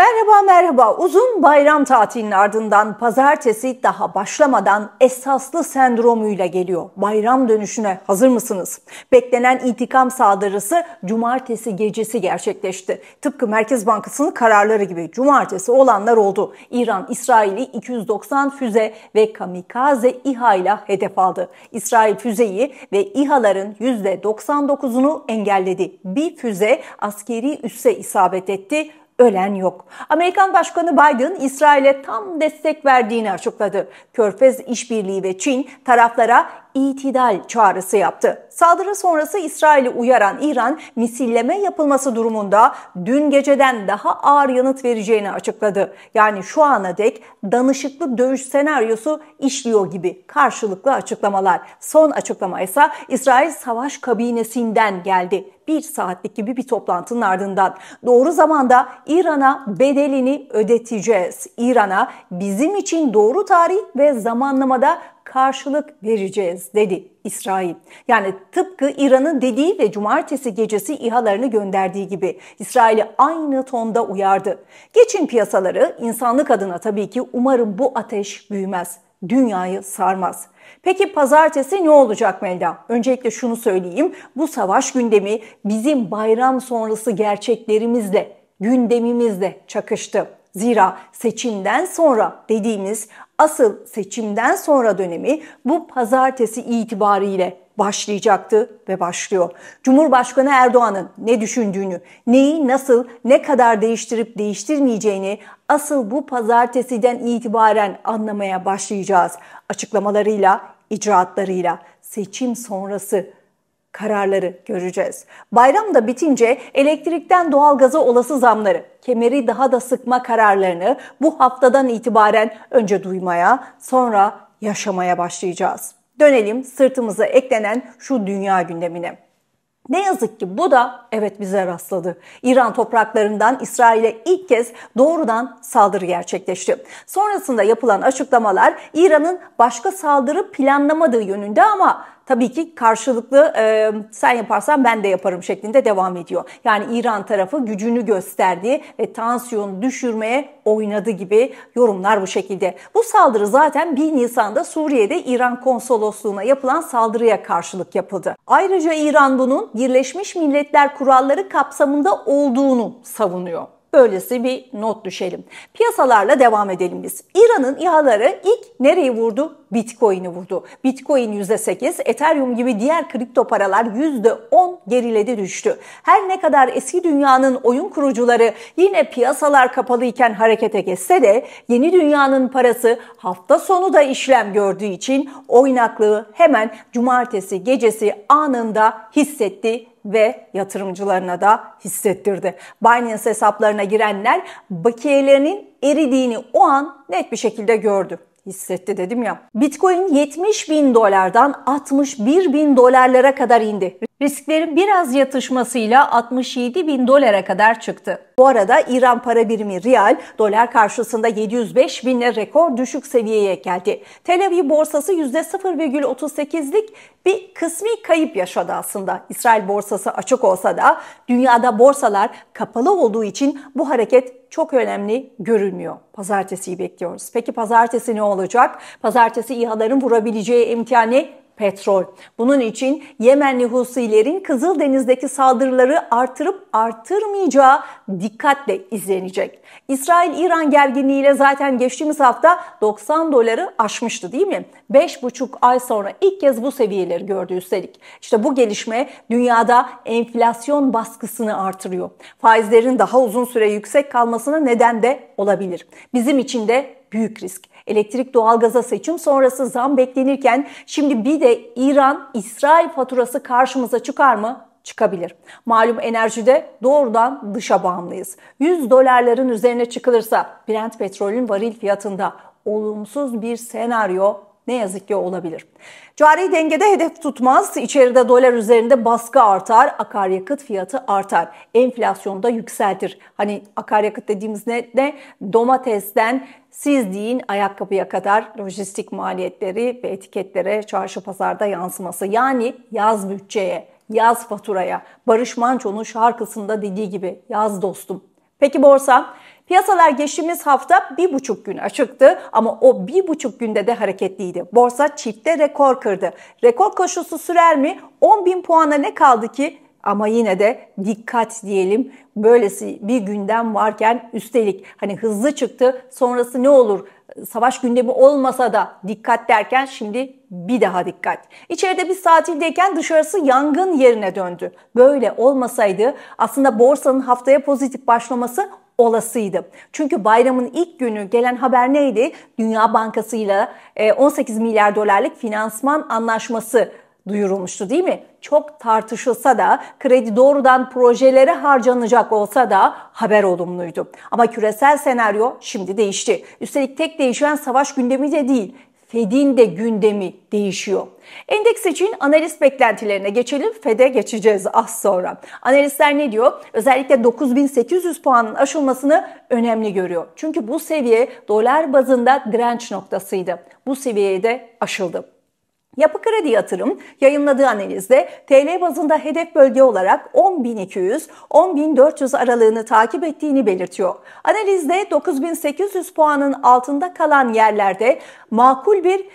Merhaba merhaba. Uzun bayram tatilinin ardından pazartesi daha başlamadan esaslı sendromuyla geliyor. Bayram dönüşüne hazır mısınız? Beklenen intikam saldırısı cumartesi gecesi gerçekleşti. Tıpkı Merkez Bankası'nın kararları gibi cumartesi olanlar oldu. İran İsrail'i 290 füze ve kamikaze İHA ile hedef aldı. İsrail füzeyi ve İHA'ların %99'unu engelledi. Bir füze askeri üsse isabet etti ölen yok. Amerikan Başkanı Biden İsrail'e tam destek verdiğini açıkladı. Körfez İşbirliği ve Çin taraflara itidal çağrısı yaptı. Saldırı sonrası İsrail'i uyaran İran misilleme yapılması durumunda dün geceden daha ağır yanıt vereceğini açıkladı. Yani şu ana dek danışıklı dövüş senaryosu işliyor gibi karşılıklı açıklamalar. Son açıklama ise İsrail Savaş Kabinesi'nden geldi bir saatlik gibi bir toplantının ardından doğru zamanda İran'a bedelini ödeteceğiz. İran'a bizim için doğru tarih ve zamanlamada karşılık vereceğiz dedi İsrail. Yani tıpkı İran'ın dediği ve cumartesi gecesi İHA'larını gönderdiği gibi İsrail'i aynı tonda uyardı. Geçin piyasaları insanlık adına tabii ki umarım bu ateş büyümez, dünyayı sarmaz. Peki pazartesi ne olacak Melda? Öncelikle şunu söyleyeyim. Bu savaş gündemi bizim bayram sonrası gerçeklerimizle, gündemimizle çakıştı. Zira seçimden sonra dediğimiz asıl seçimden sonra dönemi bu pazartesi itibariyle başlayacaktı ve başlıyor. Cumhurbaşkanı Erdoğan'ın ne düşündüğünü, neyi nasıl, ne kadar değiştirip değiştirmeyeceğini asıl bu pazartesiden itibaren anlamaya başlayacağız. Açıklamalarıyla, icraatlarıyla seçim sonrası kararları göreceğiz. Bayram da bitince elektrikten doğalgaza olası zamları, kemeri daha da sıkma kararlarını bu haftadan itibaren önce duymaya, sonra yaşamaya başlayacağız. Dönelim sırtımıza eklenen şu dünya gündemine. Ne yazık ki bu da evet bize rastladı. İran topraklarından İsrail'e ilk kez doğrudan saldırı gerçekleşti. Sonrasında yapılan açıklamalar İran'ın başka saldırı planlamadığı yönünde ama tabii ki karşılıklı e, sen yaparsan ben de yaparım şeklinde devam ediyor. Yani İran tarafı gücünü gösterdi ve tansiyonu düşürmeye oynadı gibi yorumlar bu şekilde. Bu saldırı zaten 1 Nisan'da Suriye'de İran konsolosluğuna yapılan saldırıya karşılık yapıldı. Ayrıca İran bunun Birleşmiş Milletler kuralları kapsamında olduğunu savunuyor. Böylesi bir not düşelim. Piyasalarla devam edelim biz. İran'ın İHA'ları ilk nereyi vurdu? Bitcoin'i vurdu. Bitcoin %8, Ethereum gibi diğer kripto paralar %10 geriledi düştü. Her ne kadar eski dünyanın oyun kurucuları yine piyasalar kapalıyken harekete geçse de yeni dünyanın parası hafta sonu da işlem gördüğü için oynaklığı hemen cumartesi gecesi anında hissetti ve yatırımcılarına da hissettirdi. Binance hesaplarına girenler bakiyelerinin eridiğini o an net bir şekilde gördü hissetti dedim ya. Bitcoin 70 bin dolardan 61 bin dolarlara kadar indi. Risklerin biraz yatışmasıyla 67 bin dolara kadar çıktı. Bu arada İran para birimi riyal dolar karşısında 705 binle rekor düşük seviyeye geldi. Tel Aviv borsası %0,38'lik bir kısmi kayıp yaşadı aslında. İsrail borsası açık olsa da dünyada borsalar kapalı olduğu için bu hareket çok önemli görünmüyor. Pazartesiyi bekliyoruz. Peki pazartesi ne olacak? Pazartesi İHA'ların vurabileceği emtia ne? petrol. Bunun için Yemenli Husilerin Kızıldeniz'deki saldırıları artırıp artırmayacağı dikkatle izlenecek. İsrail-İran gerginliğiyle zaten geçtiğimiz hafta 90 doları aşmıştı değil mi? 5,5 ay sonra ilk kez bu seviyeleri gördü üstelik. İşte bu gelişme dünyada enflasyon baskısını artırıyor. Faizlerin daha uzun süre yüksek kalmasına neden de olabilir. Bizim için de büyük risk. Elektrik doğalgaza seçim sonrası zam beklenirken şimdi bir de İran-İsrail faturası karşımıza çıkar mı? çıkabilir. Malum enerjide doğrudan dışa bağımlıyız. 100 dolarların üzerine çıkılırsa Brent petrolün varil fiyatında olumsuz bir senaryo ne yazık ki olabilir. Cari dengede hedef tutmaz, içeride dolar üzerinde baskı artar, akaryakıt fiyatı artar, da yükseltir. Hani akaryakıt dediğimiz ne? ne? Domatesten siz deyin ayakkabıya kadar lojistik maliyetleri ve etiketlere çarşı pazarda yansıması. Yani yaz bütçeye, yaz faturaya. Barış Manço'nun şarkısında dediği gibi yaz dostum. Peki borsa? Piyasalar geçtiğimiz hafta bir buçuk gün açıktı ama o bir buçuk günde de hareketliydi. Borsa çifte rekor kırdı. Rekor koşusu sürer mi? 10 bin puana ne kaldı ki? Ama yine de dikkat diyelim. Böylesi bir gündem varken üstelik hani hızlı çıktı sonrası ne olur? Savaş gündemi olmasa da dikkat derken şimdi bir daha dikkat. İçeride biz tatildeyken dışarısı yangın yerine döndü. Böyle olmasaydı aslında borsanın haftaya pozitif başlaması olasıydı. Çünkü bayramın ilk günü gelen haber neydi? Dünya Bankası ile 18 milyar dolarlık finansman anlaşması duyurulmuştu değil mi? Çok tartışılsa da kredi doğrudan projelere harcanacak olsa da haber olumluydu. Ama küresel senaryo şimdi değişti. Üstelik tek değişen savaş gündemi de değil. Fed'in de gündemi değişiyor. Endeks için analist beklentilerine geçelim. Fed'e geçeceğiz az sonra. Analistler ne diyor? Özellikle 9800 puanın aşılmasını önemli görüyor. Çünkü bu seviye dolar bazında direnç noktasıydı. Bu seviyeye de aşıldı. Yapı Kredi Yatırım yayınladığı analizde TL bazında hedef bölge olarak 10.200-10.400 aralığını takip ettiğini belirtiyor. Analizde 9.800 puanın altında kalan yerlerde makul bir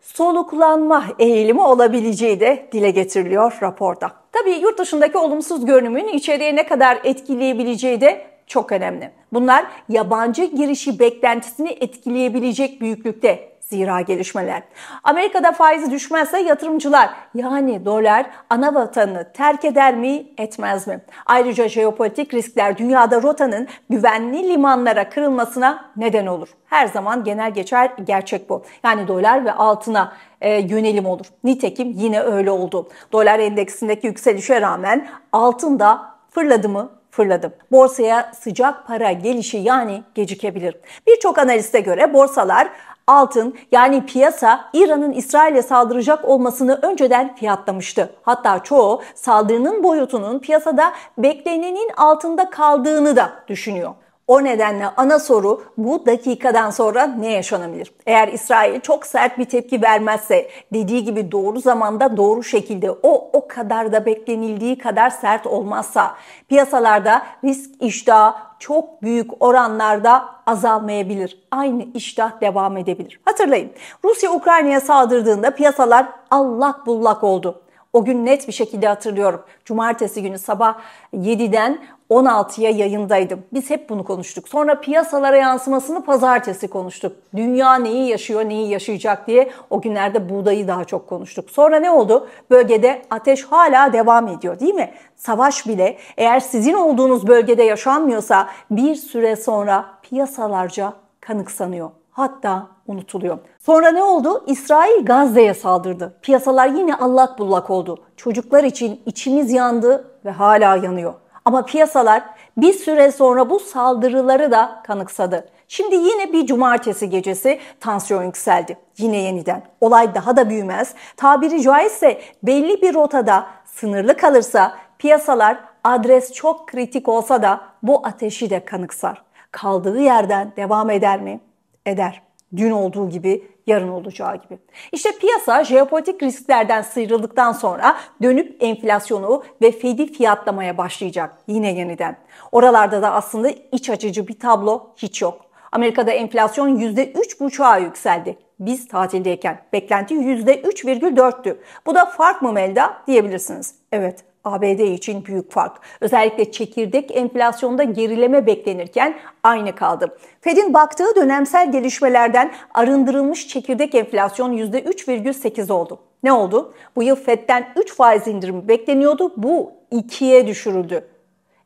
soluklanma eğilimi olabileceği de dile getiriliyor raporda. Tabii yurt dışındaki olumsuz görünümün içeriye ne kadar etkileyebileceği de çok önemli. Bunlar yabancı girişi beklentisini etkileyebilecek büyüklükte Zira gelişmeler. Amerika'da faizi düşmezse yatırımcılar yani dolar ana vatanını terk eder mi etmez mi? Ayrıca jeopolitik riskler dünyada rotanın güvenli limanlara kırılmasına neden olur. Her zaman genel geçer gerçek bu. Yani dolar ve altına e, yönelim olur. Nitekim yine öyle oldu. Dolar endeksindeki yükselişe rağmen altın da fırladı mı fırladım? Borsaya sıcak para gelişi yani gecikebilir. Birçok analiste göre borsalar Altın yani piyasa İran'ın İsrail'e saldıracak olmasını önceden fiyatlamıştı. Hatta çoğu saldırının boyutunun piyasada beklenenin altında kaldığını da düşünüyor. O nedenle ana soru bu dakikadan sonra ne yaşanabilir? Eğer İsrail çok sert bir tepki vermezse dediği gibi doğru zamanda doğru şekilde o o kadar da beklenildiği kadar sert olmazsa piyasalarda risk iştahı çok büyük oranlarda azalmayabilir. Aynı iştah devam edebilir. Hatırlayın Rusya Ukrayna'ya saldırdığında piyasalar allak bullak oldu. O gün net bir şekilde hatırlıyorum. Cumartesi günü sabah 7'den 16'ya yayındaydım. Biz hep bunu konuştuk. Sonra piyasalara yansımasını pazartesi konuştuk. Dünya neyi yaşıyor, neyi yaşayacak diye o günlerde buğdayı daha çok konuştuk. Sonra ne oldu? Bölgede ateş hala devam ediyor değil mi? Savaş bile eğer sizin olduğunuz bölgede yaşanmıyorsa bir süre sonra piyasalarca kanıksanıyor. Hatta unutuluyor. Sonra ne oldu? İsrail Gazze'ye saldırdı. Piyasalar yine allak bullak oldu. Çocuklar için içimiz yandı ve hala yanıyor. Ama piyasalar bir süre sonra bu saldırıları da kanıksadı. Şimdi yine bir cumartesi gecesi tansiyon yükseldi. Yine yeniden. Olay daha da büyümez. Tabiri caizse belli bir rotada sınırlı kalırsa piyasalar adres çok kritik olsa da bu ateşi de kanıksar. Kaldığı yerden devam eder mi? Eder. Dün olduğu gibi yarın olacağı gibi. İşte piyasa jeopolitik risklerden sıyrıldıktan sonra dönüp enflasyonu ve Fed'i fiyatlamaya başlayacak yine yeniden. Oralarda da aslında iç açıcı bir tablo hiç yok. Amerika'da enflasyon %3,5'a yükseldi. Biz tatildeyken beklenti %3,4'tü. Bu da fark mı Melda diyebilirsiniz. Evet ABD için büyük fark. Özellikle çekirdek enflasyonda gerileme beklenirken aynı kaldı. Fed'in baktığı dönemsel gelişmelerden arındırılmış çekirdek enflasyon %3,8 oldu. Ne oldu? Bu yıl Fed'den 3 faiz indirimi bekleniyordu. Bu 2'ye düşürüldü.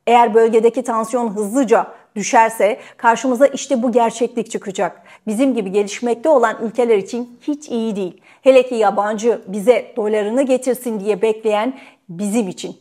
Eğer bölgedeki tansiyon hızlıca düşerse karşımıza işte bu gerçeklik çıkacak. Bizim gibi gelişmekte olan ülkeler için hiç iyi değil. Hele ki yabancı bize dolarını getirsin diye bekleyen bizim için.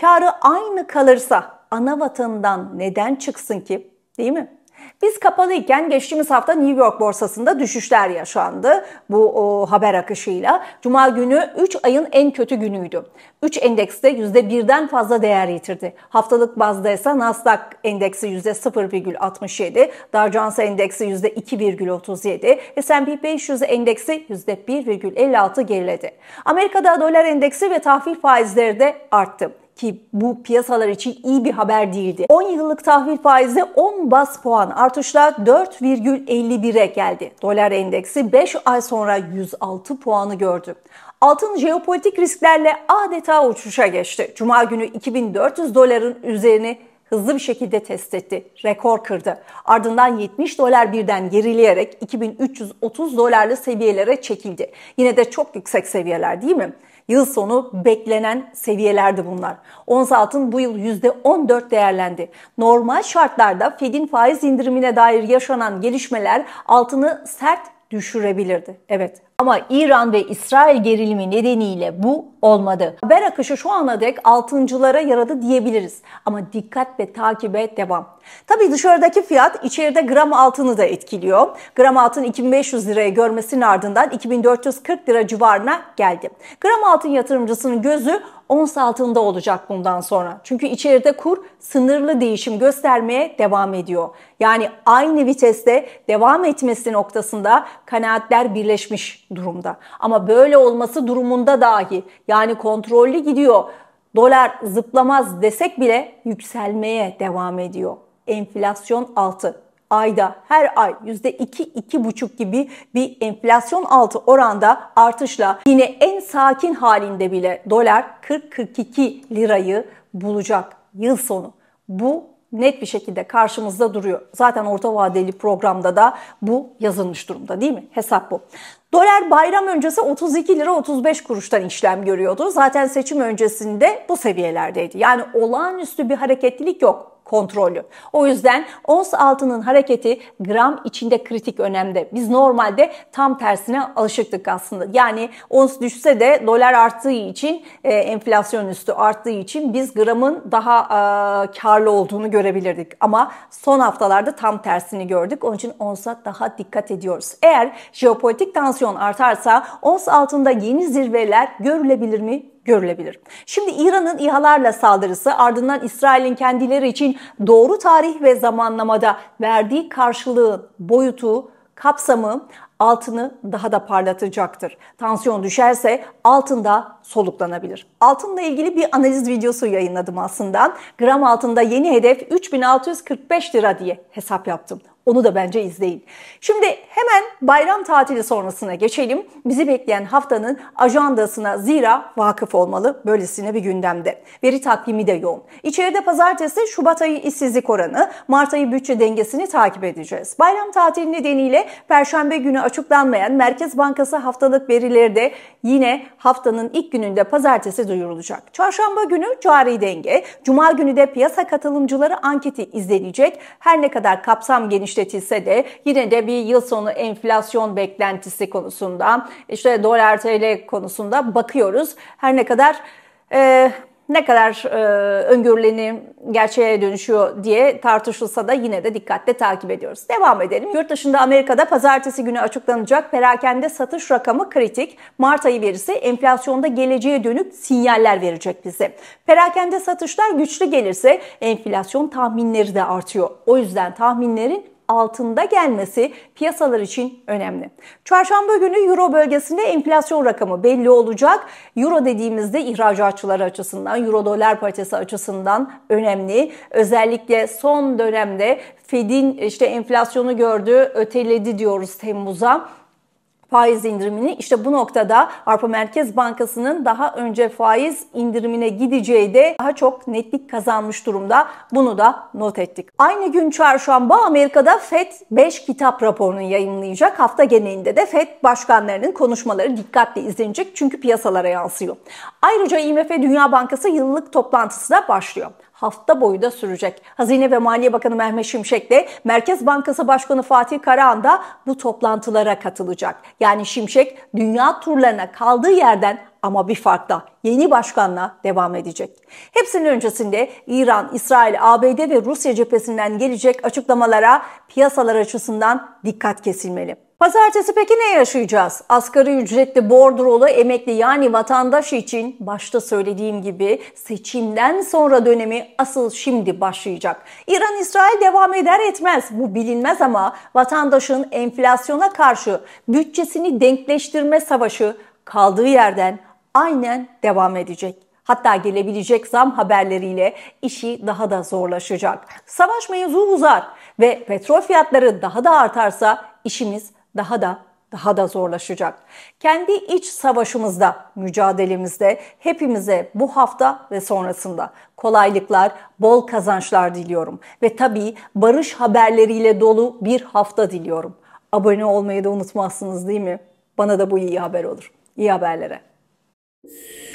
Karı aynı kalırsa ana vatandan neden çıksın ki? Değil mi? Biz kapalıyken geçtiğimiz hafta New York borsasında düşüşler yaşandı bu o, haber akışıyla. Cuma günü 3 ayın en kötü günüydü. 3 endekste %1'den fazla değer yitirdi. Haftalık bazda ise Nasdaq endeksi %0,67, Dow Jones endeksi %2,37, S&P 500 endeksi %1,56 geriledi. Amerika'da dolar endeksi ve tahvil faizleri de arttı ki bu piyasalar için iyi bir haber değildi. 10 yıllık tahvil faizi 10 bas puan artışla 4,51'e geldi. Dolar endeksi 5 ay sonra 106 puanı gördü. Altın jeopolitik risklerle adeta uçuşa geçti. Cuma günü 2400 doların üzerine hızlı bir şekilde test etti. Rekor kırdı. Ardından 70 dolar birden gerileyerek 2330 dolarlı seviyelere çekildi. Yine de çok yüksek seviyeler değil mi? Yıl sonu beklenen seviyelerdi bunlar. Ons altın bu yıl %14 değerlendi. Normal şartlarda Fed'in faiz indirimine dair yaşanan gelişmeler altını sert düşürebilirdi. Evet ama İran ve İsrail gerilimi nedeniyle bu olmadı. Haber akışı şu ana dek altıncılara yaradı diyebiliriz. Ama dikkat ve takibe devam. Tabii dışarıdaki fiyat içeride gram altını da etkiliyor. Gram altın 2500 liraya görmesinin ardından 2440 lira civarına geldi. Gram altın yatırımcısının gözü ons altında olacak bundan sonra. Çünkü içeride kur sınırlı değişim göstermeye devam ediyor. Yani aynı viteste devam etmesi noktasında kanaatler birleşmiş durumda. Ama böyle olması durumunda dahi yani kontrollü gidiyor. Dolar zıplamaz desek bile yükselmeye devam ediyor. Enflasyon altı ayda her ay %2-2,5 gibi bir enflasyon altı oranda artışla yine en sakin halinde bile dolar 40-42 lirayı bulacak yıl sonu. Bu net bir şekilde karşımızda duruyor. Zaten orta vadeli programda da bu yazılmış durumda değil mi? Hesap bu. Dolar bayram öncesi 32 lira 35 kuruştan işlem görüyordu. Zaten seçim öncesinde bu seviyelerdeydi. Yani olağanüstü bir hareketlilik yok kontrolü. O yüzden ons altının hareketi gram içinde kritik önemde. Biz normalde tam tersine alışıktık aslında. Yani ons düşse de dolar arttığı için e, enflasyon üstü arttığı için biz gramın daha e, karlı olduğunu görebilirdik. Ama son haftalarda tam tersini gördük. Onun için onsa daha dikkat ediyoruz. Eğer jeopolitik tansiyon artarsa ons altında yeni zirveler görülebilir mi? görülebilir. Şimdi İran'ın İHA'larla saldırısı ardından İsrail'in kendileri için doğru tarih ve zamanlamada verdiği karşılığın boyutu, kapsamı, altını daha da parlatacaktır. Tansiyon düşerse altında soluklanabilir. Altınla ilgili bir analiz videosu yayınladım aslında. Gram altında yeni hedef 3645 lira diye hesap yaptım. Onu da bence izleyin. Şimdi hemen bayram tatili sonrasına geçelim. Bizi bekleyen haftanın ajandasına zira vakıf olmalı. Böylesine bir gündemde. Veri takvimi de yoğun. İçeride pazartesi Şubat ayı işsizlik oranı, Mart ayı bütçe dengesini takip edeceğiz. Bayram tatili nedeniyle Perşembe günü açıklanmayan Merkez Bankası haftalık verileri de yine haftanın ilk gününde pazartesi duyurulacak. Çarşamba günü cari denge, Cuma günü de piyasa katılımcıları anketi izlenecek. Her ne kadar kapsam genişledi işletilse de yine de bir yıl sonu enflasyon beklentisi konusunda işte dolar TL konusunda bakıyoruz. Her ne kadar e, ne kadar e, öngörüleni gerçeğe dönüşüyor diye tartışılsa da yine de dikkatle takip ediyoruz. Devam edelim. Yurt dışında Amerika'da pazartesi günü açıklanacak perakende satış rakamı kritik. Mart ayı verisi enflasyonda geleceğe dönük sinyaller verecek bize. Perakende satışlar güçlü gelirse enflasyon tahminleri de artıyor. O yüzden tahminlerin altında gelmesi piyasalar için önemli. Çarşamba günü Euro bölgesinde enflasyon rakamı belli olacak. Euro dediğimizde ihracatçılar açısından, Euro dolar paritesi açısından önemli. Özellikle son dönemde Fed'in işte enflasyonu gördü, öteledi diyoruz Temmuz'a faiz indirimini işte bu noktada Avrupa Merkez Bankası'nın daha önce faiz indirimine gideceği de daha çok netlik kazanmış durumda. Bunu da not ettik. Aynı gün çarşamba Amerika'da FED 5 kitap raporunu yayınlayacak. Hafta genelinde de FED başkanlarının konuşmaları dikkatle izlenecek çünkü piyasalara yansıyor. Ayrıca IMF Dünya Bankası yıllık toplantısı da başlıyor hafta boyu da sürecek. Hazine ve Maliye Bakanı Mehmet Şimşek de Merkez Bankası Başkanı Fatih Karahan da bu toplantılara katılacak. Yani Şimşek dünya turlarına kaldığı yerden ama bir farkla yeni başkanla devam edecek. Hepsinin öncesinde İran, İsrail, ABD ve Rusya cephesinden gelecek açıklamalara piyasalar açısından dikkat kesilmeli. Pazartesi peki ne yaşayacağız? Asgari ücretli bordrolu emekli yani vatandaş için başta söylediğim gibi seçimden sonra dönemi asıl şimdi başlayacak. İran-İsrail devam eder etmez bu bilinmez ama vatandaşın enflasyona karşı bütçesini denkleştirme savaşı kaldığı yerden aynen devam edecek. Hatta gelebilecek zam haberleriyle işi daha da zorlaşacak. Savaş mevzu uzar ve petrol fiyatları daha da artarsa işimiz daha da daha da zorlaşacak. Kendi iç savaşımızda, mücadelemizde hepimize bu hafta ve sonrasında kolaylıklar, bol kazançlar diliyorum ve tabii barış haberleriyle dolu bir hafta diliyorum. Abone olmayı da unutmazsınız değil mi? Bana da bu iyi haber olur. İyi haberlere. Thank